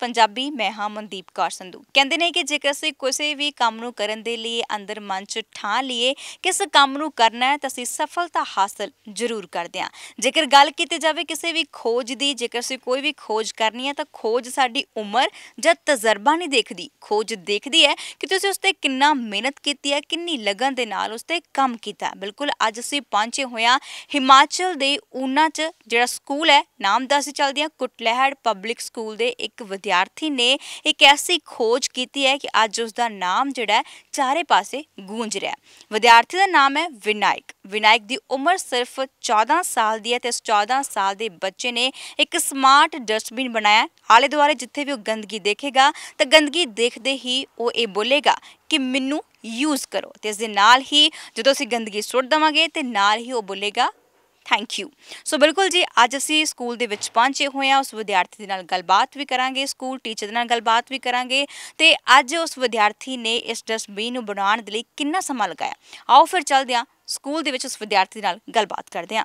ਪੰਜਾਬੀ ਮੈਂ ਹਾਂ ਮਨਦੀਪ ਕੌਰ ਸੰਧੂ ਕਹਿੰਦੇ ਨੇ ਕਿ ਜੇਕਰ ਅਸੀਂ ਕਿਸੇ ਵੀ ਕੰਮ ਨੂੰ ਕਰਨ ਦੇ ਲਈ ਅੰਦਰ ਮਨ 'ਚ ਠਾਂ ਲਈਏ ਕਿਸ ਕੰਮ ਨੂੰ ਕਰਨਾ ਹੈ ਤਾਂ ਅਸੀਂ ਸਫਲਤਾ ਹਾਸਲ ਜ਼ਰੂਰ ਕਰਦੇ ਹਾਂ ਜੇਕਰ ਗੱਲ ਕੀਤੀ ਜਾਵੇ ਕਿਸੇ ਵੀ ਖੋਜ ਦੀ ਜੇਕਰ ਅਸੀਂ ਕੋਈ ਵੀ ਖੋਜ ਕਰਨੀ ਹੈ ਤਾਂ ਖੋਜ ਸਾਡੀ ਉਮਰ ਜਾਂ ਤਜਰਬਾ ਨਹੀਂ ਦੇਖਦੀ ਖੋਜ ਦੇਖਦੀ ਹੈ ਕਿ ਤੁਸੀਂ ਉਸ ਤੇ ਕਿੰਨਾ ਮਿਹਨਤ ਕੀਤੀ ਹੈ ਕਿੰਨੀ ਲਗਨ ਦੇ ਨਾਲ ਉਸ ਤੇ ਕੰਮ ਕੀਤਾ ਬਿਲਕੁਲ ਅੱਜ ਅਸੀਂ ਪਹੁੰਚੇ ਹੋਇਆ ਹਿਮਾਚਲ ਦੇ ਊਨਾ 'ਚ ਜਿਹੜਾ ਸਕੂਲ ਹੈ ਨਾਮ ਦੱਸ ਚੱਲਦੀਆਂ ਕੁਟਲਹਿੜ ਪਬਲਿਕ ਸਕੂਲ ਦੇ ਇੱਕ ਵਿਦਿਆਰਥੀ ਨੇ ਇੱਕ ਐਸੀ ਖੋਜ ਕੀਤੀ ਹੈ ਕਿ ਅੱਜ ਉਸ ਦਾ ਨਾਮ ਜਿਹੜਾ ਚਾਰੇ ਪਾਸੇ ਗੂੰਜ ਰਿਹਾ ਵਿਦਿਆਰਥੀ ਦਾ ਨਾਮ ਹੈ ਵਿਨਾਇਕ ਵਿਨਾਇਕ ਦੀ ਉਮਰ ਸਿਰਫ 14 ਸਾਲ ਦੀ ਹੈ ਤੇ ਇਸ 14 ਸਾਲ ਦੇ ਬੱਚੇ ਨੇ ਇੱਕ ਸਮਾਰਟ ਡਸਟਬਿਨ ਬਣਾਇਆ ਆਲੇ ਦੁਆਲੇ ਜਿੱਥੇ ਵੀ ਉਹ ਗੰਦਗੀ ਦੇਖੇਗਾ ਤਾਂ ਗੰਦਗੀ ਦੇਖਦੇ ਹੀ ਉਹ ਇਹ ਬੋਲੇਗਾ ਕਿ ਮੈਨੂੰ ਯੂਜ਼ ਕਰੋ ਤੇ ਇਸ ਦੇ ਨਾਲ ਹੀ ਜਦੋਂ ਅਸੀਂ ਗੰਦਗੀ ਸੁੱਟ ਦਵਾਂਗੇ ਤੇ ਨਾਲ ਹੀ ਉਹ ਬੋਲੇਗਾ ਥੈਂਕ ਯੂ ਸੋ ਬਿਲਕੁਲ ਜੀ ਅੱਜ ਅਸੀਂ ਸਕੂਲ ਦੇ ਵਿੱਚ ਪਹੁੰਚੇ ਹੋਏ ਆ ਉਸ ਵਿਦਿਆਰਥੀ ਦੇ ਨਾਲ ਗੱਲਬਾਤ ਵੀ ਕਰਾਂਗੇ ਸਕੂਲ ਟੀਚਰ ਦੇ ਨਾਲ ਗੱਲਬਾਤ ਵੀ ਕਰਾਂਗੇ ਤੇ ਅੱਜ ਉਸ ਵਿਦਿਆਰਥੀ ਨੇ ਇਸ ਡਸਬੀਨ ਨੂੰ ਬਣਾਉਣ ਦੇ ਲਈ ਕਿੰਨਾ ਸਮਾਂ ਲਗਾਇਆ ਆਓ ਫਿਰ ਚੱਲਦੇ ਆ ਸਕੂਲ ਦੇ ਵਿੱਚ ਉਸ ਵਿਦਿਆਰਥੀ ਨਾਲ ਗੱਲਬਾਤ ਕਰਦੇ ਆ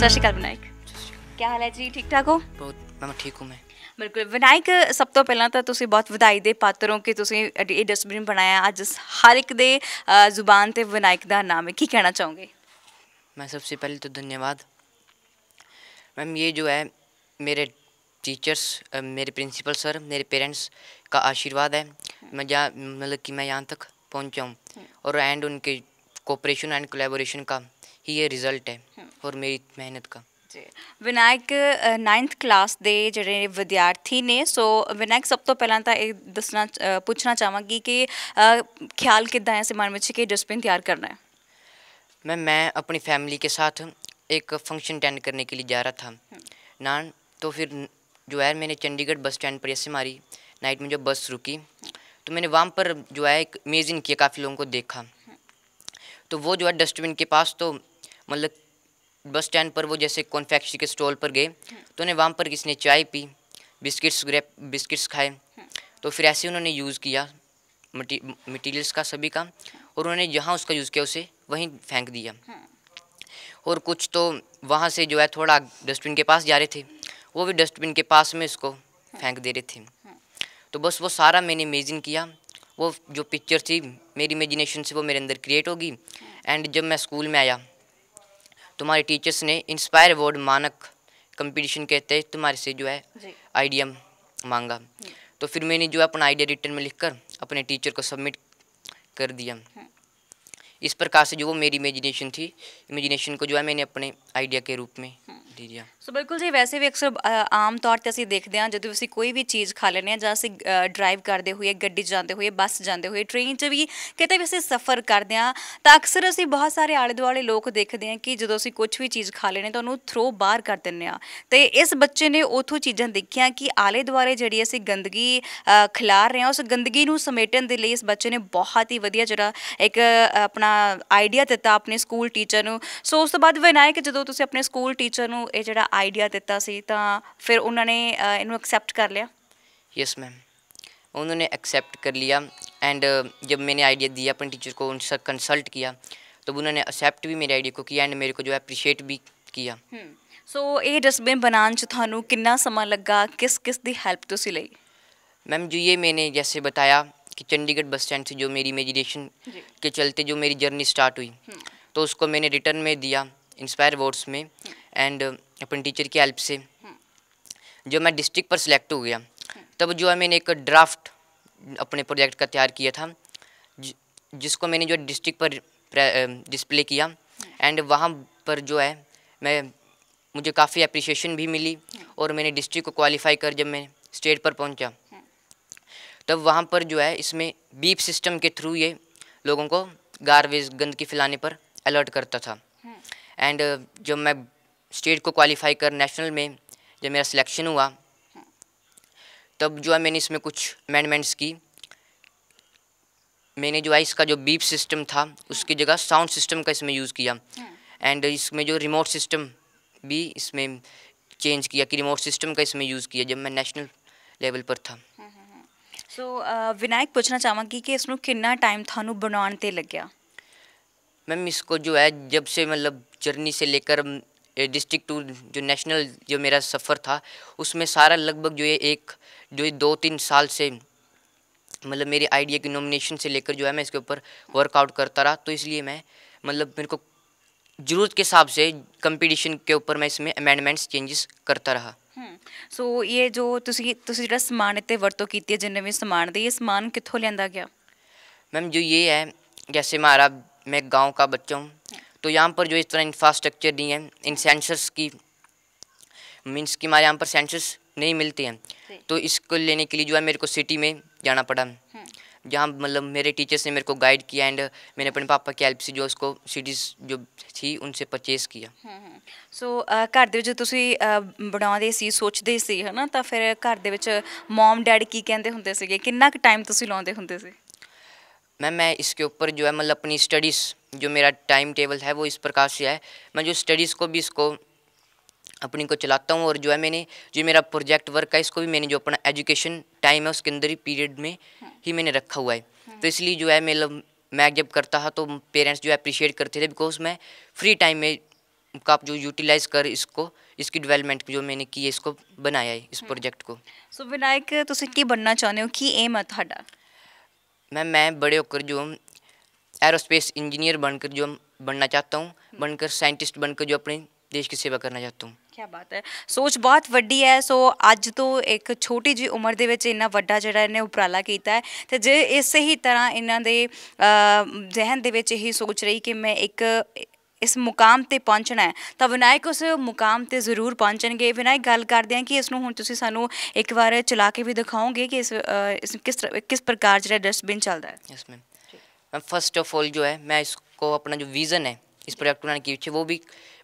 सत श्रीकाल ਵਿਨਾਇਕ ਕੀ ਹਾਲ ਹੈ ਜੀ ਠੀਕ ਠਾਕ ਹੋ ਬਹੁਤ ਮੈਂ ਠੀਕ ਹੂੰ ਮੈਂ ਬਿਲਕੁਲ ਵਿਨਾਇਕ ਸਭ ਤੋਂ ਪਹਿਲਾਂ ਤਾਂ ਤੁਸੀਂ ਬਹੁਤ ਵਧਾਈ ਦੇ ਪਾਤਰ ਹੋ ਕਿ ਤੁਸੀਂ ਇਹ ਡਸਟਬਿਨ ਬਣਾਇਆ ਅੱਜ ਹਰ ਇੱਕ ਦੇ ਜ਼ੁਬਾਨ ਤੇ ਵਿਨਾਇਕ ਦਾ ਨਾਮ ਹੈ ਕੀ ਕਹਿਣਾ ਚਾਹੋਗੇ मैं सबसे पहले तो धन्यवाद मैम ये जो है मेरे टीचर्स मेरे प्रिंसिपल सर मेरे पेरेंट्स का आशीर्वाद है मैं जहाँ मतलब कि मैं यहाँ तक पहुँचा हूँ हम्म। और एंड उनके कोऑपरेशन एंड कोलेबोरेशन का ही ये रिजल्ट है हम्म। और मेरी मेहनत का विनायक नाइन्थ क्लास के जड़े विद्यार्थी ने सो विनायक सब तो पहला तो यह दसना पूछना चाहवागी कि ख्याल ਕਿਦਾਂ ਹੈ मन में कि डस्टबिन तैयार करना है मैं मैं अपनी फैमिली के साथ एक फंक्शन अटेंड करने के लिए जा रहा था हम्म। नान तो फिर जो है मैंने चंडीगढ़ बस स्टैंड पर ऐसे मारी नाइट में जब बस रुकी तो मैंने वहाँ पर जो है एक मेजिन किया काफ़ी लोगों को देखा हम्म। तो वो जो है डस्टबिन के पास तो मतलब बस स्टैंड पर वो जैसे कॉन्फेक्शरी के स्टॉल पर गए तो उन्हें वहाँ पर किसी ने चाय पी बिस्किट्स ग्रेप बिस्किट्स खाए तो फिर ऐसे उन्होंने यूज़ किया मटेरियल्स का सभी का और उन्होंने जहाँ उसका यूज़ किया उसे वहीं फेंक दिया और कुछ तो वहाँ से जो है थोड़ा डस्टबिन के पास जा रहे थे वो भी डस्टबिन के पास में उसको फेंक दे रहे थे तो बस वो सारा मैंने इमेजिन किया वो जो पिक्चर थी मेरी इमेजिनेशन से वो मेरे अंदर क्रिएट होगी एंड जब मैं स्कूल में आया तुम्हारे टीचर्स ने इंस्पायर अवार्ड मानक कंपटीशन के तहत तुम्हारे से जो है आइडिया मांगा तो फिर मैंने जो अपना आइडिया रिटर्न में लिखकर अपने टीचर को सबमिट कर दिया हाँ। इस प्रकार से जो वो मेरी इमेजिनेशन थी इमेजिनेशन को जो है मैंने ਆਪਣੇ ਆਈਡੀਆ ਕੇ ਰੂਪ ਮੇ ਦੇ ਦਿਆ ਸੋ ਬਿਲਕੁਲ ਜੀ ਵੈਸੇ ਵੀ ਅਕਸਰ ਆਮ ਤੌਰ ਤੇ ਅਸੀਂ ਦੇਖਦੇ ਹਾਂ ਜਦੋਂ ਅਸੀਂ ਕੋਈ ਵੀ ਚੀਜ਼ ਖਾ ਲੈਨੇ ਆ ਜਾਂ ਅਸੀਂ ਡਰਾਈਵ ਕਰਦੇ ਹੋਏ ਗੱਡੀ ਜਾਂਦੇ ਹੋਏ ਬੱਸ ਜਾਂਦੇ ਹੋਏ ਟ੍ਰੇਨ 'ਚ ਵੀ ਕਿਤੇ ਵੀ ਅਸੀਂ ਸਫ਼ਰ ਕਰਦੇ ਆ ਤਾਂ ਅਕਸਰ ਅਸੀਂ ਬਹੁਤ ਸਾਰੇ ਆਲੇ ਦੁਆਲੇ ਲੋਕ ਦੇਖਦੇ ਆ ਕਿ ਜਦੋਂ ਅਸੀਂ ਕੁਝ ਵੀ ਚੀਜ਼ ਖਾ ਲੈਨੇ ਤਾਂ ਉਹਨੂੰ ਥਰੋ ਬਾਹਰ ਕਰ ਦਿੰਨੇ ਆ ਤੇ ਇਸ ਬੱਚੇ ਨੇ ਉਥੋਂ ਚੀਜ਼ਾਂ ਦੇਖੀਆਂ ਕਿ ਆਲੇ ਦੁਆਲੇ ਜਿਹੜੀ ਅਸੀਂ ਗੰਦਗੀ ਖਿਲਾਰ ਰਹੇ ਆ ਉਸ ਗੰਦਗੀ ਨੂੰ ਸਮੇਟਣ ਦੇ ਲਈ ਇਸ ਬੱਚੇ ਨੇ ਬਹੁਤ ਹੀ ਵਧੀਆ ਜਿਹੜਾ ਇੱਕ ਆਪਣਾ ਆਪਣਾ ਆਈਡੀਆ ਦਿੱਤਾ ਆਪਣੇ ਸਕੂਲ ਟੀਚਰ ਨੂੰ ਸੋ ਉਸ ਤੋਂ ਬਾਅਦ ਵਿਨਾਇਕ ਜਦੋਂ ਤੁਸੀਂ ਆਪਣੇ ਸਕੂਲ ਟੀਚਰ ਨੂੰ ਇਹ ਜਿਹੜਾ ਆਈਡੀਆ ਦਿੱਤਾ ਸੀ ਤਾਂ ਫਿਰ ਉਹਨਾਂ ਨੇ ਇਹਨੂੰ ਐਕਸੈਪਟ ਕਰ ਲਿਆ ਉਹਨਾਂ ਨੇ ਐਕਸੈਪਟ ਕਰ ਲਿਆ ਐਂਡ ਜਦ ਮੈਨੇ ਆਈਡੀਆ ਦਿੱਤਾ ਆਪਣੇ ਟੀਚਰ ਕੋ टीचर ਸਰ ਕੰਸਲਟ कंसल्ट किया ਉਹਨਾਂ ਨੇ ਐਕਸੈਪਟ ਵੀ ਮੇਰੇ ਆਈਡੀਆ ਕੋ किया ਐਂਡ ਮੇਰੇ ਕੋ ਜੋ ਐਪਰੀਸ਼ੀਏਟ ਵੀ किया ਸੋ ਇਹ ਡਸਟਬਿਨ ਬਣਾਉਣ ਚ ਤੁਹਾਨੂੰ ਕਿੰਨਾ ਸਮਾਂ ਲੱਗਾ ਕਿਸ ਕਿਸ ਦੀ ਹੈਲਪ ਤੁਸੀਂ ਲਈ ਮੈਮ ਜੋ ਇਹ ਮੈਨੇ ਜੈਸੇ ਬਤਾਇਆ कि चंडीगढ़ बस स्टैंड से जो मेरी मेडिटेशन के चलते जो मेरी जर्नी स्टार्ट हुई हम्म। तो उसको मैंने रिटर्न में दिया इंस्पायर अवार्ड्स में एंड अपन टीचर की हेल्प से हम्म। जो मैं डिस्ट्रिक्ट पर सिलेक्ट हो गया हम्म। तब जो है मैंने एक ड्राफ्ट अपने प्रोजेक्ट का तैयार किया था जिसको मैंने जो डिस्ट्रिक्ट पर डिस्प्ले uh, किया एंड वहाँ पर जो है मैं मुझे काफ़ी अप्रिसिएशन भी मिली और मैंने डिस्ट्रिक्ट को क्वालिफाई कर जब मैं स्टेट पर पहुंचा तब वहाँ पर जो है इसमें बीप सिस्टम के थ्रू ये लोगों को गारबेज गंदगी फैलाने पर अलर्ट करता था एंड हाँ। uh, जब मैं स्टेट को क्वालिफाई कर नेशनल में जब मेरा सिलेक्शन हुआ हाँ। तब जो है मैंने इसमें कुछ अमेंडमेंट्स की मैंने जो है इसका जो बीप सिस्टम था उसकी हाँ। जगह साउंड सिस्टम का इसमें यूज़ किया एंड इसमें जो रिमोट सिस्टम भी इसमें चेंज किया कि रिमोट सिस्टम का इसमें यूज़ किया जब मैं नेशनल लेवल पर था सो uh, विनायक पूछना ਚਾਹਾਂਗੀ कि इसमें ਨੂੰ टाइम थानू ਤੁਹਾਨੂੰ ਬਣਾਉਣ ਤੇ मैम इसको जो है जब से मतलब जर्नी से लेकर डिस्ट्रिक्ट टू जो नेशनल जो मेरा सफ़र था उसमें सारा लगभग जो है एक जो ये दो तीन साल से मतलब मेरे आइडिया की नॉमिनेशन से लेकर जो है मैं इसके ऊपर वर्कआउट करता रहा तो इसलिए मैं मतलब मेरे को ज़रूरत के हिसाब से कंपटीशन के ऊपर मैं इसमें अमेंडमेंट्स चेंजेस करता रहा सो so, ये जो तुसी ਜਿਹੜਾ समान इतने ਵਰਤੋਂ की जिन्हें भी समान दी ਦੇ ਇਹ ਸਮਾਨ ਕਿੱਥੋਂ मैम जो ये है जैसे हमारा मैं गांव का बच्चा हूँ तो यहाँ पर जो इस तरह इंफ्रास्ट्रक्चर दी है इन सेंसर्स की मीन्स कि हमारे यहाँ पर सेंसर्स नहीं मिलते हैं तो इसको लेने के लिए जो है मेरे को सिटी में जाना पड़ा जहाँ मतलब मेरे टीचर्स ने मेरे को गाइड किया एंड मैंने अपने पापा की हेल्प से जो उसको सीडीज जो थी उनसे परचेज किया सो हम्म, हम्म। घर जो तुम बना ਬਣਾਉਂਦੇ ਸੀ है ना ਹਨਾ ਤਾਂ ਫਿਰ ਘਰ ਦੇ ਵਿੱਚ ਮਮ ਡੈਡ ਕੀ ਕਹਿੰਦੇ ਹੁੰਦੇ ਸੀਗੇ ਕਿੰਨਾ ਕੁ ਟਾਈਮ मैम मैं इसके ऊपर जो है मतलब अपनी स्टडीज़ जो मेरा टाइम टेबल है वो इस प्रकार से है मैं जो स्टडीज़ को भी इसको अपनी को चलाता हूँ और जो है मैंने जो मेरा प्रोजेक्ट वर्क है इसको भी मैंने जो अपना एजुकेशन टाइम है उसके अंदर ही पीरियड में ही मैंने रखा हुआ है तो इसलिए जो है मतलब मैं जब करता था तो पेरेंट्स जो अप्रिशिएट करते थे बिकॉज मैं फ्री टाइम में का जो यूटिलाइज कर इसको इसकी डेवलपमेंट जो मैंने की है इसको बनाया है इस प्रोजेक्ट हम्म। को सो so, विनायक ਤੁਸੀਂ ਕੀ ਬਣਨਾ ਚਾਹੁੰਦੇ ਹੋ ਕੀ ਏਮ ਹੈ मैं मैं बड़े होकर जो एरोस्पेस इंजीनियर बनकर जो बनना चाहता हूँ हम्म। बनकर साइंटिस्ट बनकर जो अपनी ਦੇਸ਼ ਦੀ ਸੇਵਾ ਕਰਨਾ ਚਾਹਤਾ ਕੀ ਬਾਤ ਹੈ ਸੋਚ ਬਹੁਤ ਵੱਡੀ ਹੈ ਸੋ ਅੱਜ ਤੋਂ ਇੱਕ ਛੋਟੀ ਜੀ ਉਮਰ ਦੇ ਵਿੱਚ ਇੰਨਾ ਵੱਡਾ ਜਿਹੜਾ ਇਹਨੇ ਉਪਰਾਲਾ ਕੀਤਾ ਹੈ ਤੇ ਜੇ ਇਸੇ ਹੀ ਤਰ੍ਹਾਂ ਇਹਨਾਂ ਦੇ ਜ਼ਹਿਨ ਦੇ ਵਿੱਚ ਇਹ ਸੋਚ ਰਹੀ ਕਿ ਮੈਂ ਇੱਕ ਇਸ ਮੁਕਾਮ ਤੇ ਪਹੁੰਚਣਾ ਹੈ ਤਾਂ ਵਿਨਾਇਕ ਉਸ ਮੁਕਾਮ ਤੇ ਜ਼ਰੂਰ ਪਹੁੰਚਣਗੇ ਵਿਨਾਇਕ ਗੱਲ ਕਰਦੇ ਆ ਕਿ ਇਸ ਨੂੰ ਹੁਣ ਤੁਸੀਂ ਸਾਨੂੰ ਇੱਕ ਵਾਰ ਚਲਾ ਕੇ ਵੀ ਦਿਖਾਓਗੇ ਕਿ ਇਸ ਕਿਸ ਕਿਸ ਪ੍ਰਕਾਰ ਜਿਹੜਾ ਡਸਟਬਿਨ ਚੱਲਦਾ ਹੈ ਯਸ ਮੈਮ ਆਫ ਆਲ ਜੋ ਹੈ ਮੈਂ ਇਸ ਕੋ ਆਪਣਾ ਜੋ ਵਿਜ਼ਨ ਹੈ इस प्रोजेक्ट बनाने की के पीछे वो भी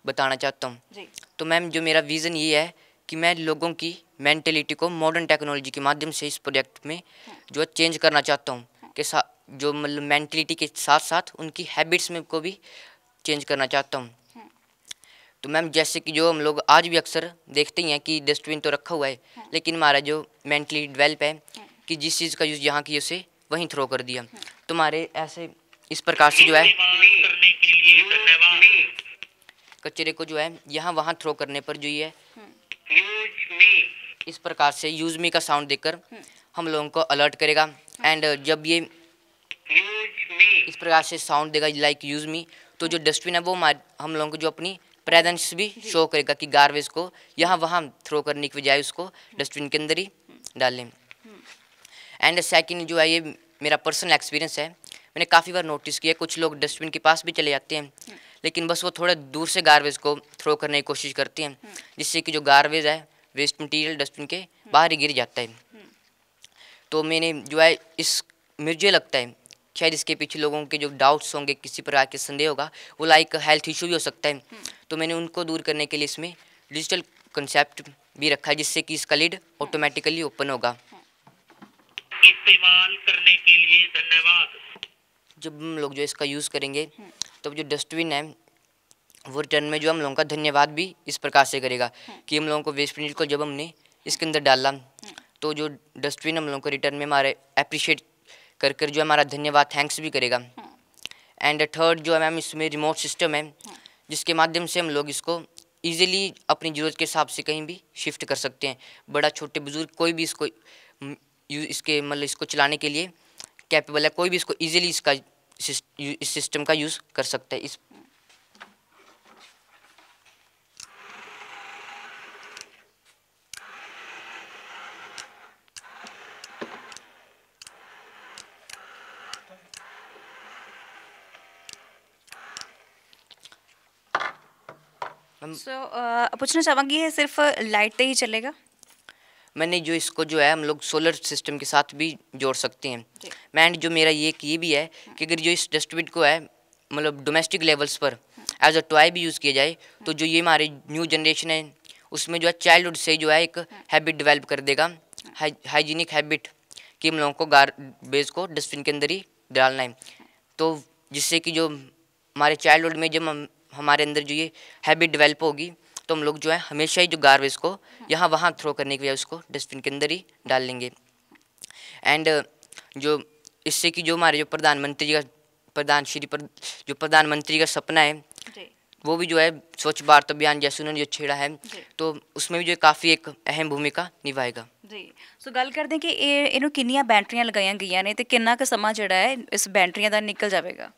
बताना चाहता हूँ तो मैम जो मेरा विज़न ये है कि मैं लोगों की मैंटेलिटी को मॉडर्न टेक्नोलॉजी के माध्यम से इस प्रोजेक्ट में हाँ। जो है चेंज करना चाहता हूँ हाँ। के साथ जो मतलब मैंटेलिटी के साथ साथ उनकी हैबिट्स में को भी चेंज करना चाहता हूँ हाँ। तो मैम जैसे कि जो हम लोग आज भी अक्सर देखते ही हैं कि डस्टबिन तो रखा हुआ है लेकिन हमारा जो मेंटली डेवलप है कि जिस चीज़ का यूज़ यहाँ की उसे वहीं थ्रो कर दिया तुम्हारे ऐसे इस प्रकार से जो है कचरे को जो है यहाँ वहाँ थ्रो करने पर जो ये हम्म। इस प्रकार से यूज मी का साउंड देकर हम्म। हम लोगों को अलर्ट करेगा एंड हम्म। uh, जब ये इस प्रकार से साउंड देगा लाइक यूज मी तो जो डस्टबिन है वो हम लोगों को जो अपनी प्रेजेंस भी शो करेगा कि गार्बेज को यहाँ वहाँ थ्रो करने की बजाय उसको डस्टबिन के अंदर ही डालें एंड सेकंड जो है ये मेरा पर्सनल एक्सपीरियंस है मैंने काफ़ी बार नोटिस किया कुछ लोग डस्टबिन के पास भी चले जाते हैं लेकिन बस वो थोड़े दूर से गारबेज को थ्रो करने की कोशिश करती हैं हम्म। जिससे कि जो गारबेज है वेस्ट मटेरियल डस्टबिन के बाहर ही गिर जाता है हम्म। तो मैंने जो है इस मुझे लगता है शायद इसके पीछे लोगों के जो डाउट्स होंगे किसी प्रकार के संदेह होगा वो लाइक हेल्थ इशू भी हो सकता है हम्म। तो मैंने उनको दूर करने के लिए इसमें डिजिटल कंसेप्ट भी रखा है जिससे कि इसका लिड ऑटोमेटिकली ओपन होगा इस्तेमाल करने के लिए धन्यवाद जब हम लोग जो इसका यूज़ करेंगे तो जो डस्टबिन है वो रिटर्न में जो हम लोगों का धन्यवाद भी इस प्रकार से करेगा हम्म। कि हम लोगों को वेस्ट प्रिंट को जब हमने इसके अंदर डाला हम्म। तो जो डस्टबिन हम लोगों को रिटर्न में हमारे अप्रिशिएट कर कर जो हमारा धन्यवाद थैंक्स भी करेगा एंड हम्म। थर्ड जो है मैम इसमें रिमोट सिस्टम है जिसके माध्यम से हम लोग इसको ईजिली अपनी ज़रूरत के हिसाब से कहीं भी शिफ्ट कर सकते हैं बड़ा छोटे बुजुर्ग कोई भी इसको इसके मतलब इसको चलाने के लिए कैपेबल है कोई भी इसको ईजिली इसका इस सिस्टम का यूज़ कर सकते हैं इस uh, पूछना चाहूँगी ये सिर्फ लाइट पे ही चलेगा मैंने जो इसको जो है हम लोग सोलर सिस्टम के साथ भी जोड़ सकते हैं मैं एंड जो मेरा ये ये भी है कि अगर जो इस डस्टबिन को है मतलब डोमेस्टिक लेवल्स पर एज अ टॉय भी यूज़ किया जाए तो जो ये हमारे न्यू जनरेशन है उसमें जो है चाइल्डहुड से जो है एक हैबिट डेवलप कर देगा हाइजीनिक हैबिट कि हम लोगों को गार बेस को डस्टबिन के अंदर ही डालना है तो जिससे कि जो हमारे चाइल्डहुड में जब हमारे अंदर जो ये हैबिट डेवलप होगी तो हम लोग जो है हमेशा ही जो गारवेज को यहाँ वहाँ थ्रो करने के लिए उसको डस्टबिन के अंदर ही डाल लेंगे एंड जो इससे कि जो हमारे जो प्रधानमंत्री का प्रधान श्री पर, जो प्रधानमंत्री का सपना है वो भी जो है स्वच्छ भारत अभियान जैसे उन्होंने जो छेड़ा है तो उसमें भी जो काफ़ी एक अहम भूमिका निभाएगा जी सो गल कर दें कि इन कि ਬੈਟਰੀਆਂ ਲਗਾਈਆਂ गई ने कि समा ਕੁ है इस ਹੈ का निकल जाएगा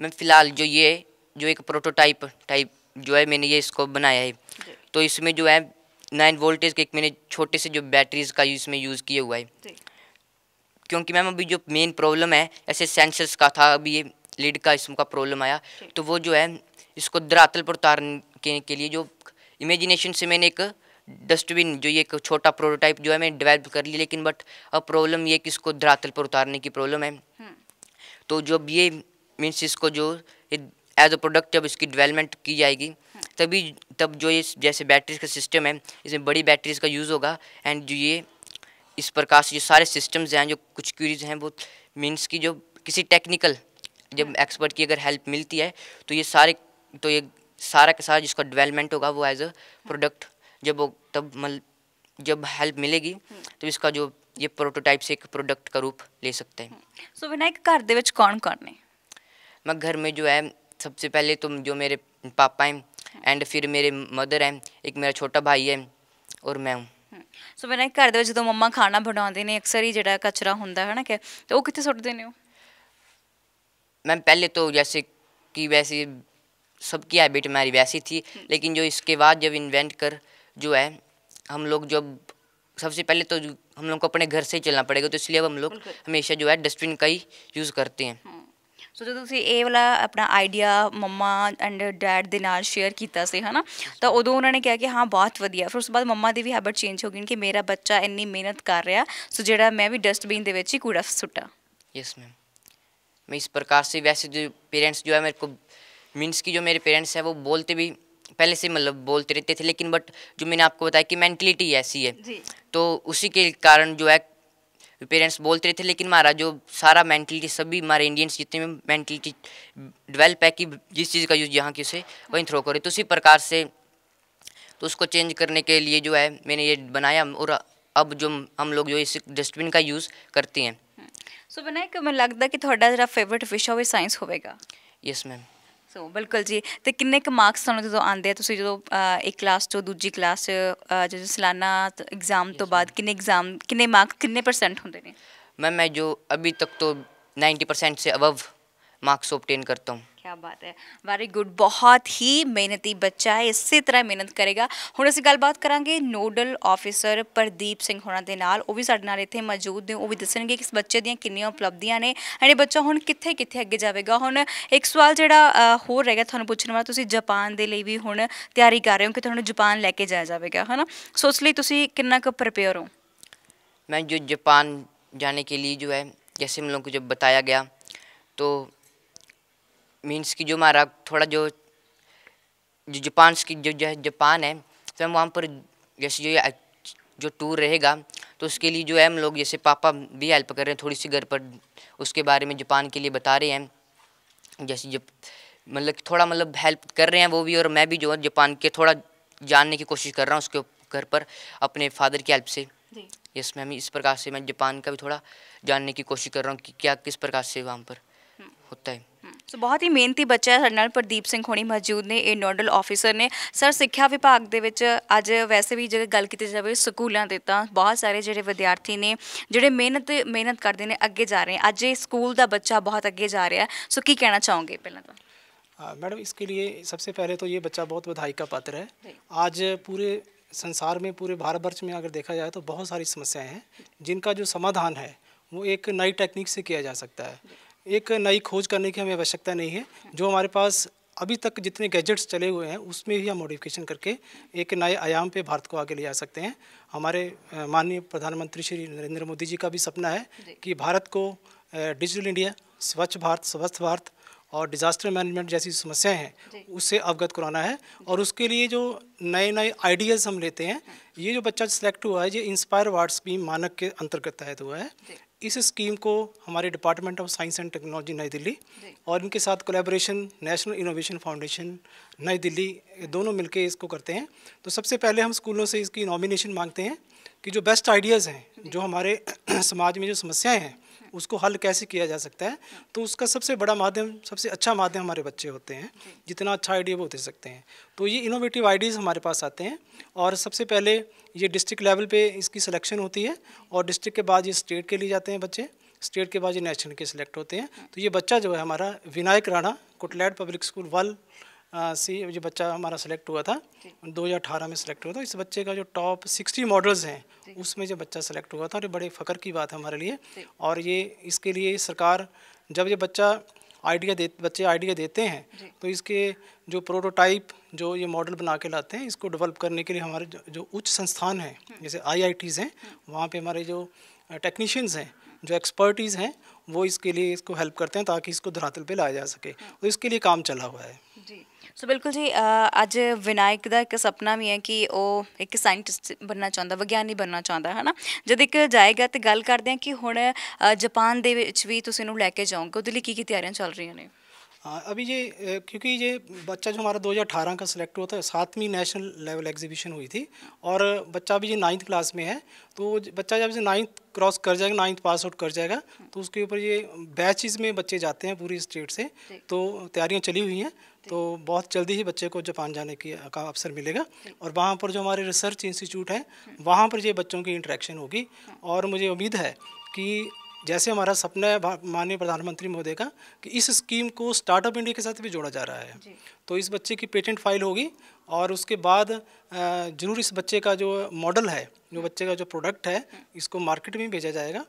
मैं फिलहाल जो ये जो एक प्रोटोटाइप टाइप जो है मैंने ये इसको बनाया है तो इसमें जो है नाइन वोल्टेज के एक मैंने छोटे से जो बैटरीज का इसमें यूज़ किया हुआ है क्योंकि मैम अभी जो मेन प्रॉब्लम है ऐसे सेंसर्स का था अभी ये लीड का इसका प्रॉब्लम आया तो वो जो है इसको धरातल पर उतारने के, के लिए जो इमेजिनेशन से मैंने एक डस्टबिन जो ये एक छोटा प्रोटोटाइप जो है मैंने डेवलप कर लिया लेकिन बट अब प्रॉब्लम ये कि इसको धरातल पर उतारने की प्रॉब्लम है हम्म। तो जब ये मीन्स इसको जो एज अ प्रोडक्ट जब इसकी डेवलपमेंट की जाएगी हम्म। तभी तब जो ये जैसे बैटरीज का सिस्टम है इसमें बड़ी बैटरीज का यूज़ होगा एंड जो ये इस प्रकार से जो सारे सिस्टम्स हैं जो कुछ क्यूरीज हैं वो मीन्स की जो किसी टेक्निकल जब एक्सपर्ट हम्म। की अगर हेल्प मिलती है तो ये सारे तो ये सारा के सारा जिसका डेवलपमेंट होगा वो एज अ प्रोडक्ट जब वो तब मल जब हेल्प मिलेगी हम्म। तो इसका जो ये प्रोटोटाइप से एक प्रोडक्ट का रूप ले सकते हैं सो हम्म। विनायक घर ਦੇ कौन ਕੌਣ मैं घर में जो है सबसे पहले तो जो मेरे पापा हैं एंड फिर मेरे मदर हैं एक मेरा छोटा भाई है और मैं हूँ ਸੋ ਮੈਂ ਘਰ ਦੇ ਵਿੱਚ ਜਦੋਂ ਮੰਮਾ ਖਾਣਾ ਬਣਾਉਂਦੇ ਨੇ ਅਕਸਰ ਹੀ ਜਿਹੜਾ ਕਚਰਾ ਹੁੰਦਾ ਹੈ ਨਾ ਕਿ ਤੇ ਉਹ ਕਿੱਥੇ ਸੁੱਟਦੇ ਨੇ ਉਹ मैम पहले तो जैसे कि वैसे सबकी हैबिट हमारी वैसी थी लेकिन जो इसके बाद जब इन्वेंट कर जो है हम लोग जब सबसे पहले तो हम लोग को अपने घर से ही चलना पड़ेगा तो इसलिए अब हम लोग हमेशा जो है डस्टबिन का ही यूज़ करते हैं हाँ। ਸੋ ਜਦੋਂ ਤੁਸੀਂ ਇਹ ਵਾਲਾ ਆਪਣਾ ਆਈਡੀਆ ਮੰਮਾ ਐਂਡ ਡੈਡ ਦੇ ਨਾਲ ਸ਼ੇਅਰ ਕੀਤਾ ਸੀ ਹਨਾ ਤਾਂ ਉਦੋਂ ਉਹਨਾਂ ਨੇ ਕਿਹਾ ਕਿ ਹਾਂ ਬਹੁਤ ਵਧੀਆ ਫਿਰ ਉਸ ਤੋਂ ਬਾਅਦ ਮੰਮਾ ਦੀ ਵੀ ਹੈਬਿਟ ਚੇਂਜ ਹੋ ਗਈ ਕਿ ਮੇਰਾ ਬੱਚਾ ਇੰਨੀ ਮਿਹਨਤ ਕਰ ਰਿਹਾ ਸੋ ਜਿਹੜਾ ਮੈਂ ਵੀ ਡਸਟਬਿਨ ਦੇ ਵਿੱਚ ਹੀ ਕੂੜਾ ਸੁੱਟਾ यस मैम मैं इस प्रकार से वैसे जो पेरेंट्स जो है मेरे को मीन्स की जो मेरे पेरेंट्स हैं वो बोलते भी पहले से मतलब बोलते रहते थे लेकिन बट जो मैंने आपको बताया कि मैंटेलिटी ऐसी है तो उसी के कारण जो है पेरेंट्स बोलते रहते लेकिन हमारा जो सारा मेंटलिटी सभी हमारे इंडियंस जितने भी मेंटलिटी डेवलप है कि जिस चीज़ का यूज़ यहाँ की उसे वहीं थ्रो करें तो उसी प्रकार से तो उसको चेंज करने के लिए जो है मैंने ये बनाया और अब जो हम लोग जो इस डस्टबिन का यूज़ करते हैं बनाए कि मैं लगता कि थोड़ा जरा फेवरेट विषय हो साइंस होगा यस मैम ਸੋ ਬਿਲਕੁਲ ਜੀ ਤੇ ਕਿੰਨੇ ਕ ਮਾਰਕਸ ਤੁਹਾਨੂੰ ਜਦੋਂ ਆਉਂਦੇ ਆ ਤੁਸੀਂ ਜਦੋਂ ਇੱਕ ਕਲਾਸ ਤੋਂ ਦੂਜੀ ਕਲਾਸ ਜਦੋਂ ਸਾਲਾਨਾ ਐਗਜ਼ਾਮ ਤੋਂ ਬਾਅਦ ਕਿੰਨੇ ਐਗਜ਼ਾਮ ਕਿੰਨੇ ਮਾਰਕਸ ਕਿੰਨੇ ਪਰਸੈਂਟ ਹੁੰਦੇ ਨੇ मैम मैं जो अभी तक तो 90 परसेंट से अबव मार्क्स ऑप्टेन करता हूँ ਕਿਆ ਬਾਤ ਹੈ ਵੈਰੀ ਗੁੱਡ ਬਹੁਤ ਹੀ ਮਿਹਨਤੀ ਬੱਚਾ ਹੈ ਇਸੇ ਤਰ੍ਹਾਂ ਮਿਹਨਤ ਕਰੇਗਾ ਹੁਣ ਅਸੀਂ ਗੱਲਬਾਤ ਕਰਾਂਗੇ ਨੋਡਲ ਆਫੀਸਰ ਪ੍ਰਦੀਪ ਸਿੰਘ ਹੋਣਾ ਦੇ ਨਾਲ ਉਹ ਵੀ ਸਾਡੇ ਨਾਲ ਇੱਥੇ ਮੌਜੂਦ ਨੇ ਉਹ ਵੀ ਦੱਸਣਗੇ ਕਿ ਇਸ ਬੱਚੇ ਦੀਆਂ ਕਿੰਨੀਆਂ ਉਪਲਬਧੀਆਂ ਨੇ ਐਂਡ ਬੱਚਾ ਹੁਣ ਕਿੱਥੇ ਕਿੱਥੇ ਅੱਗੇ ਜਾਵੇਗਾ ਹੁਣ ਇੱਕ ਸਵਾਲ ਜਿਹੜਾ ਹੋਰ ਰਹਿ ਗਿਆ ਤੁਹਾਨੂੰ ਪੁੱਛਣ ਵਾਲਾ ਤੁਸੀਂ ਜਾਪਾਨ ਦੇ ਲਈ ਵੀ ਹੁਣ ਤਿਆਰੀ ਕਰ ਰਹੇ ਹੋ ਕਿ ਤੁਹਾਨੂੰ ਜਾਪਾਨ ਲੈ ਕੇ ਜਾਇਆ ਜਾਵੇਗਾ ਹਨਾ ਸੋ ਲਈ ਤੁਸੀਂ ਕਿੰਨਾ ਕੁ ਪ੍ਰਿਪੇਅਰ ਹੋ ਮੈਂ ਜੋ ਜਾਪਾਨ ਜਾਣੇ ਕੇ ਲਈ ਜੋ ਹੈ ਜੈਸੇ हम लोग ਜਬ ਬਤਾਇਆ ਗਿਆ ਤੋ मीन्स कि जो हमारा थोड़ा जो जो जापान की जो जो जापान है तो हम वहाँ पर जैसे जो जो टूर रहेगा तो उसके लिए जो है हम लोग जैसे पापा भी हेल्प कर रहे हैं थोड़ी सी घर पर उसके बारे में जापान के लिए बता रहे हैं जैसे जब मतलब थोड़ा मतलब हेल्प कर रहे हैं वो भी और मैं भी जो है जापान के थोड़ा जानने की कोशिश कर रहा हूँ उसके घर पर अपने फादर की हेल्प से यस मैम इस प्रकार से मैं जापान का भी थोड़ा जानने की कोशिश कर रहा हूँ कि क्या किस प्रकार से वहाँ पर हम्म। होता है ਸੋ ਬਹੁਤ ਹੀ ਮਿਹਨਤੀ ਬੱਚਾ ਹੈ ਸਾਡੇ ਨਾਲ ਪ੍ਰਦੀਪ ਸਿੰਘ ਹੋਣੀ ਮੌਜੂਦ ਨੇ ਇਹ ਨੋਡਲ ਆਫੀਸਰ ਨੇ ਸਰ ਸਿੱਖਿਆ ਵਿਭਾਗ ਦੇ ਵਿੱਚ ਅੱਜ ਵੈਸੇ ਵੀ ਜੇ ਗੱਲ ਕੀਤੀ ਜਾਵੇ ਸਕੂਲਾਂ ਦੇ ਤਾਂ ਬਹੁਤ ਸਾਰੇ ਜਿਹੜੇ ਵਿਦਿਆਰਥੀ ਨੇ ਜਿਹੜੇ ਮਿਹਨਤ ਮਿਹਨਤ ਕਰਦੇ ਨੇ ਅੱਗੇ ਜਾ ਰਹੇ ਅੱਜ ਇਹ ਸਕੂਲ ਦਾ ਬੱਚਾ ਬਹੁਤ ਅੱਗੇ ਜਾ ਰਿਹਾ ਸੋ ਕੀ ਕਹਿਣਾ ਚਾਹੋਗੇ ਪਹਿਲਾਂ ਤਾਂ मैडम इसके लिए सबसे पहले तो ये बच्चा बहुत बधाई का पात्र है आज पूरे संसार में पूरे भारत वर्ष में अगर देखा जाए तो बहुत सारी समस्याएं हैं जिनका जो समाधान है वो एक नई टेक्निक से किया जा सकता है एक नई खोज करने की हमें आवश्यकता नहीं है जो हमारे पास अभी तक जितने गैजेट्स चले हुए हैं उसमें ही हम मॉडिफिकेशन करके एक नए आयाम पे भारत को आगे ले जा सकते हैं हमारे माननीय प्रधानमंत्री श्री नरेंद्र मोदी जी का भी सपना है कि भारत को डिजिटल इंडिया स्वच्छ भारत स्वस्थ भारत और डिज़ास्टर मैनेजमेंट जैसी समस्याएं हैं उससे अवगत कराना है और उसके लिए जो नए नए आइडियाज़ हम लेते हैं हाँ। ये जो बच्चा सेलेक्ट हुआ है ये इंस्पायर वार्ड भी मानक के अंतर्गत तहत हुआ है इस स्कीम को हमारे department of science and technology New Delhi और इनके साथ कोलेबोरेशन नेशनल इनोवेशन फाउंडेशन नई दिल्ली दोनों मिलकर इसको करते हैं तो सबसे पहले हम स्कूलों से इसकी नॉमिनेशन मांगते हैं कि जो बेस्ट आइडियाज़ हैं जो हमारे समाज में जो समस्याएं हैं उसको हल कैसे किया जा सकता है तो उसका सबसे बड़ा माध्यम सबसे अच्छा माध्यम हमारे बच्चे होते हैं जितना अच्छा आइडिया वो दे सकते हैं तो ये इनोवेटिव आइडियाज़ हमारे पास आते हैं और सबसे पहले ये डिस्ट्रिक्ट लेवल पर इसकी सिलेक्शन होती है और डिस्ट्रिक्ट के बाद ये स्टेट के लिए जाते हैं बच्चे स्टेट के बाद ये नेशनल के सिलेक्ट होते हैं तो ये बच्चा जो है हमारा विनायक राणा कुटलैड पब्लिक स्कूल वाल सी जो बच्चा हमारा सेलेक्ट हुआ था दो हज़ार अठारह में सेलेक्ट हुआ था इस बच्चे का जो टॉप सिक्सटी मॉडल्स हैं उसमें जो बच्चा सेलेक्ट हुआ था और ये बड़े फ़ख्र की बात है हमारे लिए और ये इसके लिए सरकार जब ये बच्चा आइडिया दे बच्चे आइडिया देते हैं तो इसके जो प्रोटोटाइप जो ये मॉडल बना के लाते हैं इसको डेवलप करने के लिए हमारे जो, जो उच्च संस्थान हैं हम्म। जैसे आईआईटीज़ हैं वहाँ पे हमारे जो टेक्नीशियंस हैं जो एक्सपर्टीज़ हैं वो इसके लिए इसको हेल्प करते हैं ताकि इसको धरातल पे लाया जा सके हम्म। तो इसके लिए काम चला हुआ है ਜੀ ਸੋ ਬਿਲਕੁਲ ਜੀ ਅੱਜ ਵਿਨਾਇਕ ਦਾ ਇੱਕ ਸੁਪਨਾ ਵੀ ਹੈ ਕਿ ਉਹ ਇੱਕ ਸਾਇੰਟਿਸਟ ਬਣਨਾ ਚਾਹੁੰਦਾ ਵਿਗਿਆਨੀ ਬਣਨਾ ਚਾਹੁੰਦਾ ਹੈ ਨਾ ਜਦ ਇੱਕ ਜਾਏਗਾ ਤੇ ਗੱਲ ਕਰਦੇ ਹਾਂ ਕਿ ਹੁਣ ਜਾਪਾਨ ਦੇ ਵਿੱਚ ਵੀ ਤੁਸੀਂ ਨੂੰ ਲੈ ਕੇ ਜਾਓਗੇ ਉਹਦੇ ਲਈ ਕੀ ਕੀ ਤਿਆਰੀਆਂ ਚੱਲ ਰਹੀਆਂ ਨੇ हाँ, अभी ये क्योंकि ये बच्चा जो हमारा 2018 का सिलेक्ट हुआ था सातवीं नेशनल लेवल एग्जीबिशन हुई थी और बच्चा अभी ये नाइन्थ क्लास में है तो बच्चा जब नाइन्थ क्रॉस कर जाएगा नाइन्थ पास आउट कर जाएगा तो उसके ऊपर ये बैचेज में बच्चे जाते हैं पूरी स्टेट से तो तैयारियां चली हुई हैं तो बहुत जल्दी ही बच्चे को जापान जाने की का अवसर मिलेगा और वहाँ पर जो हमारे रिसर्च इंस्टीट्यूट है वहाँ पर ये बच्चों की इंट्रैक्शन होगी हाँ। और मुझे उम्मीद है कि जैसे हमारा सपना है माननीय प्रधानमंत्री महोदय का कि इस स्कीम को स्टार्टअप इंडिया के साथ भी जोड़ा जा रहा है तो इस बच्चे की पेटेंट फाइल होगी और उसके बाद जरूर इस बच्चे का जो मॉडल है जो बच्चे का जो प्रोडक्ट है इसको मार्केट में भेजा जाएगा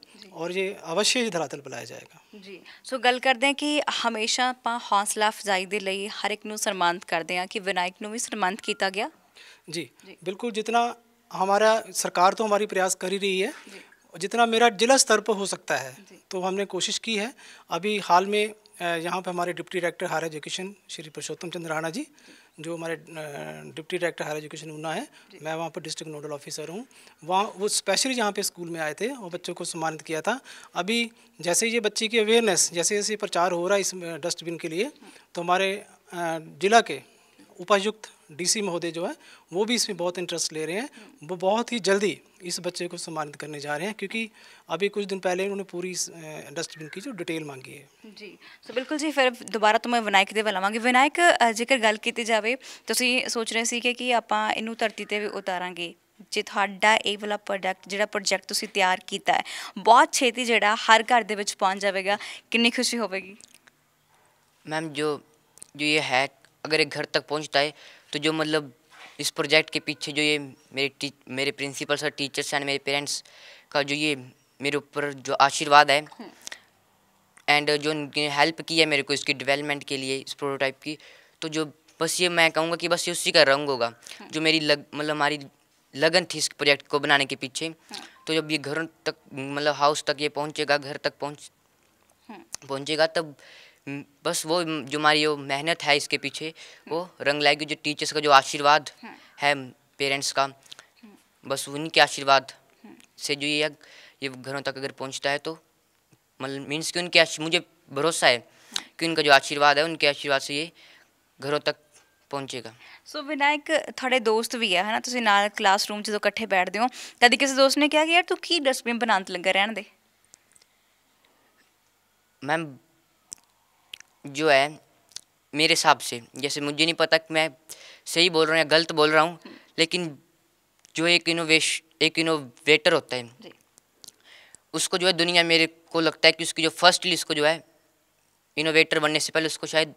और ये अवश्य ही धरातल बुलाया जाएगा जी सो गल कर दें कि हमेशा ਆਪਾਂ हौसला अफजाई दे हर एक ਇੱਕ करते हैं कि विनायक ਕਿ भी ਨੂੰ किया गया जी बिल्कुल जितना हमारा सरकार तो हमारी प्रयास कर ही रही है जितना मेरा जिला स्तर पर हो सकता है तो हमने कोशिश की है अभी हाल में यहाँ पर हमारे deputy director higher education Shri Purushottam Chandra Rana ji जो हमारे deputy director higher education Una है मैं वहाँ पर डिस्ट्रिक्ट नोडल ऑफिसर हूँ वहाँ वो स्पेशली जहाँ पे स्कूल में आए थे और बच्चों को सम्मानित किया था अभी जैसे ये बच्चे की अवेयरनेस जैसे जैसे प्रचार हो रहा है इस डस्टबिन के लिए तो हमारे जिला के उपायुक्त डीसी महोदय जो है वो भी इसमें बहुत इंटरेस्ट ले रहे हैं वो बहुत ही जल्दी इस बच्चे को सम्मानित करने जा रहे हैं क्योंकि अभी कुछ दिन पहले उन्होंने पूरी डस्टबिन की जो डिटेल मांगी है ਜੀ ਸੋ ਬਿਲਕੁਲ ਜੀ ਫਿਰ ਦੁਬਾਰਾ ਤੋਂ ਮੈਂ ਵਿਨਾਇਕ ਦੇ ਵੱਲ ਆਵਾਂਗੀ ਵਿਨਾਇਕ ਜੇਕਰ ਗੱਲ ਕੀਤੀ ਜਾਵੇ ਤੁਸੀਂ ਸੋਚ ਰਹੇ ਸੀ ਕਿ ਆਪਾਂ ਇਹਨੂੰ ਧਰਤੀ ਤੇ ਵੀ ਉਤਾਰਾਂਗੇ ਜੇ ਤੁਹਾਡਾ ਇਹ ਵਾਲਾ ਪ੍ਰੋਡਕਟ ਜਿਹੜਾ ਪ੍ਰੋਜੈਕਟ ਤੁਸੀਂ ਤਿਆਰ ਕੀਤਾ ਹੈ ਬਹੁਤ ਛੇਤੀ ਜਿਹੜਾ ਹਰ ਘਰ ਦੇ ਵਿੱਚ ਪਹੁੰਚ ਜਾਵੇਗਾ ਕਿੰਨੀ ਖੁਸ਼ੀ ਹੋਵੇਗੀ ਮੈਮ ਜੋ ਜੋ ਇਹ ਹੈ अगर एक घर तक पहुंचता है तो जो मतलब इस प्रोजेक्ट के पीछे जो ये मेरे मेरे प्रिंसिपल सर टीचर्स एंड मेरे पेरेंट्स का जो ये मेरे ऊपर जो आशीर्वाद है एंड हम्म। जो उनकी हेल्प की है मेरे को इसकी डेवलपमेंट के लिए इस प्रोटोटाइप की तो जो बस ये मैं कहूँगा कि बस ये उसी का रंग होगा हम्म। जो मेरी लग मतलब हमारी लगन थी इस प्रोजेक्ट को बनाने के पीछे हम्म। तो जब ये घर तक मतलब हाउस तक ये पहुँचेगा घर तक पहुँच पहुँचेगा तब बस वो जो हमारी मेहनत है इसके पीछे वो रंग लाएगी जो टीचर्स का जो आशीर्वाद है पेरेंट्स का बस उन्हीं के आशीर्वाद से जो ये ये घरों तक अगर पहुंचता है तो मतलब मीन्स कि उनके मुझे भरोसा है कि उनका जो आशीर्वाद है उनके आशीर्वाद से ये घरों तक ਪਹੁੰਚੇਗਾ सो ਵਿਨਾਇਕ ਤੁਹਾਡੇ ਦੋਸਤ ਵੀ ਹੈ ਹਨਾ ना ਨਾਲ ਕਲਾਸਰੂਮ 'ਚ ਜਦੋਂ ਇਕੱਠੇ ਬੈਠਦੇ ਹੋ ਕਦੀ ਕਿਸੇ ਦੋਸਤ ਨੇ कि ਕਿ ਯਾਰ ਤੂੰ की डस्टबिन बनाने ਲੱਗਾ रहने दे मैम जो है मेरे हिसाब से जैसे मुझे नहीं पता कि मैं सही बोल रहा हूँ या गलत बोल रहा हूँ हम्म। लेकिन जो एक इनोवेश एक इनोवेटर होता है उसको जो है दुनिया मेरे को लगता है कि उसकी जो फर्स्टली उसको जो है इनोवेटर बनने से पहले उसको शायद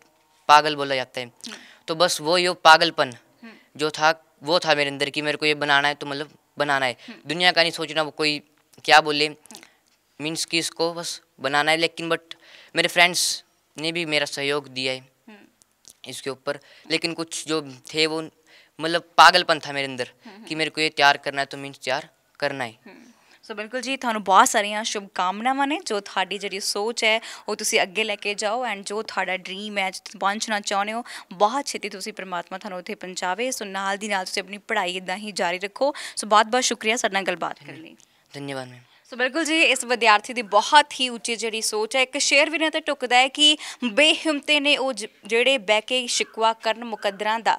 पागल बोला जाता है हम्म। तो बस वो ये पागलपन हम्म। जो था वो था मेरे अंदर कि मेरे को ये बनाना है तो मतलब बनाना है दुनिया का नहीं सोचना वो कोई क्या बोले मीन्स कि इसको बस बनाना है लेकिन बट मेरे फ्रेंड्स ने भी मेरा सहयोग दिया है हम्म। इसके ऊपर लेकिन कुछ जो थे वो मतलब पागलपन था मेरे अंदर हम्म, कि हम्म। मेरे को ये तैयार करना है तो मीन तैयार करना है सो so, बिल्कुल जी थानू बहुत सारिया शुभकामनावान ने जो थोड़ी जी सोच है वो तुम अगे लैके जाओ एंड जो थोड़ा ड्रीम है जो पहुँचना चाहते हो बहुत छेती परमात्मा थानू उ पहुँचावे सो नाल दी नाल अपनी पढ़ाई इदा ही जारी रखो सो बहुत बहुत शुक्रिया सा गलबात करने धन्यवाद मैम ਸੋ ਬਿਲਕੁਲ ਜੀ ਇਸ ਵਿਦਿਆਰਥੀ ਦੀ ਬਹੁਤ ਹੀ ਉੱਚੀ ਜਿਹੜੀ ਸੋਚ ਹੈ ਇੱਕ ਸ਼ੇਰ ਵੀ ਨੇ ਤੇ ਟੁਕਦਾ ਹੈ ਕਿ ਬੇਹਿੰਮਤੇ ਨੇ ਉਹ ਜਿਹੜੇ ਬਹਿ ਕੇ ਸ਼ਿਕਵਾ ਕਰਨ ਮੁਕੱਦਰਾਂ ਦਾ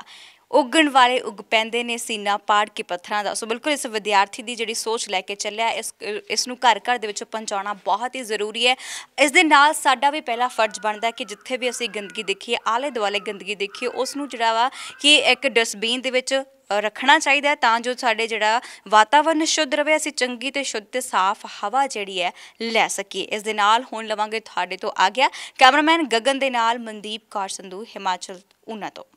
ਉਗਣ ਵਾਲੇ ਉਗ ਪੈਂਦੇ ਨੇ ਸੀਨਾ ਪਾੜ ਕੇ ਪੱਥਰਾਂ ਦਾ ਸੋ ਬਿਲਕੁਲ ਇਸ ਵਿਦਿਆਰਥੀ ਦੀ ਜਿਹੜੀ ਸੋਚ ਲੈ ਕੇ ਚੱਲਿਆ ਇਸ ਇਸ ਨੂੰ ਘਰ ਘਰ ਦੇ ਵਿੱਚ ਪਹੁੰਚਾਉਣਾ ਬਹੁਤ ਹੀ ਜ਼ਰੂਰੀ ਹੈ ਇਸ ਦੇ ਨਾਲ ਸਾਡਾ ਵੀ ਪਹਿਲਾ ਫਰਜ਼ ਬਣਦਾ ਕਿ ਜਿੱਥੇ ਵੀ ਅਸੀਂ ਗੰਦਗੀ ਦੇਖੀਏ ਆਲੇ ਦੁਆਲੇ ਗੰਦਗੀ ਦੇਖੀਏ ਉਸ ਨੂੰ ਜਿਹੜਾ ਵਾ ਕਿ ਇੱਕ ਡਸਟਬਿਨ ਦੇ ਵਿੱਚ ਰੱਖਣਾ ਚਾਹੀਦਾ ਹੈ ਤਾਂ ਜੋ ਸਾਡੇ ਜਿਹੜਾ ਵਾਤਾਵਰਨ ਸ਼ੁੱਧ ਰਵੇ ਅਸੀਂ ਚੰਗੀ ਤੇ ਸ਼ੁੱਧ ਤੇ ਸਾਫ਼ ਹਵਾ ਜਿਹੜੀ ਹੈ ਲੈ ਸਕੀਏ ਇਸ ਦੇ ਨਾਲ ਹੁਣ ਲਵਾਂਗੇ ਤੁਹਾਡੇ ਤੋਂ ਆ ਗਿਆ ਕੈਮਰਾਮੈਨ ਗਗਨ ਦੇ ਨਾਲ ਮਨਦੀਪ ਕੌਰ ਸੰਧੂ ਹਿਮਾਚਲ ਉਨਾ ਤੋਂ